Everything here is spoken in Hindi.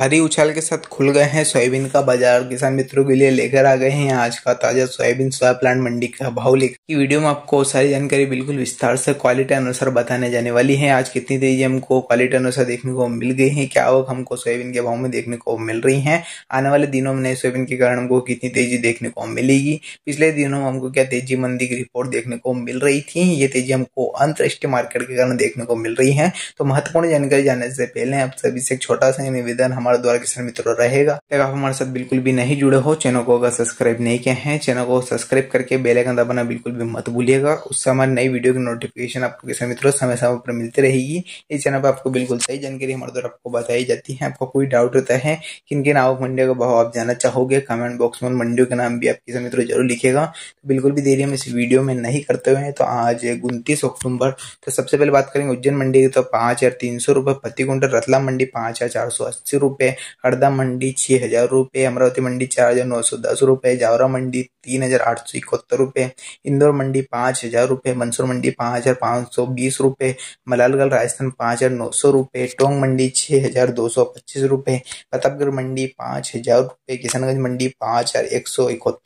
भारी उछाल के साथ खुल गए हैं सोयाबीन का बाजार किसान मित्रों के लिए लेकर आ गए हैं आज का ताजा सोयाबीन सोया प्लांट मंडी का भाव लेकर की वीडियो में आपको सारी जानकारी बिल्कुल विस्तार से क्वालिटी अनुसार बताने जाने वाली है आज कितनी तेजी हमको क्वालिटी अनुसार देखने को मिल गई है क्या आवक हमको सोयाबीन के भाव में देखने को मिल रही है आने वाले दिनों में नए सोयाबीन के कारण हमको कितनी तेजी देखने को मिलेगी पिछले दिनों में हमको क्या तेजी मंदी की रिपोर्ट देखने को मिल रही थी ये तेजी हमको अंतर्राष्ट्रीय मार्केट के कारण देखने को मिल रही है तो महत्वपूर्ण जानकारी जानने से पहले आप सभी से एक छोटा सा निवेदन हमारे हमारे द्वारा किसान मित्र रहेगा अगर आप हमारे साथ बिल्कुल भी नहीं जुड़े हो चैनल को अगर सब्सक्राइब नहीं किया है चैनल को सब्सक्राइब करके बेलाइकन दबाना बिल्कुल भी मत भूलिएगा उससे हमारे नई वीडियो की नोटिफिकेशन आपको किसान मित्रों समय समय पर मिलती रहेगी इस चैनल पर आपको बिल्कुल सही जानकारी हमारे द्वारा आपको बताई जाती है आपको कोई डाउट होता है किन किन आवक मंडियों का भाव आप जाना चाहोगे कमेंट बॉक्स में मंडियों के नाम भी आप किसान मित्रों जरूर लिखेगा तो बिल्कुल भी देरी हम इस वीडियो में नहीं करते हुए तो आज उनतीस अक्टूबर तो सबसे पहले बात करेंगे उज्जैन मंडी की तो पांच हजार तीन सौ रुपए प्रति क्विंटल रतला मंडी पाँच हजार चार सौ अस्सी रुपए रुपये हरदा मंडी छह हजार रुपए अमरावती मंडी चार हजार नौ सौ दस रुपए जावरा मंडी तीन हजार आठ सौ इकहत्तर रुपए इंदौर मंडी पांच हजार रुपए मंसूर मंडी पाँच हजार पाँच सौ बीस रूपए मलालगढ़ राजस्थान पाँच हजार नौ सौ रुपए टोंग मंडी छह हजार दो सौ पच्चीस रुपए प्रतापगढ़ मंडी पाँच हजार रुपए किशनगंज मंडी पाँच हजार एक सौ इकहत्तर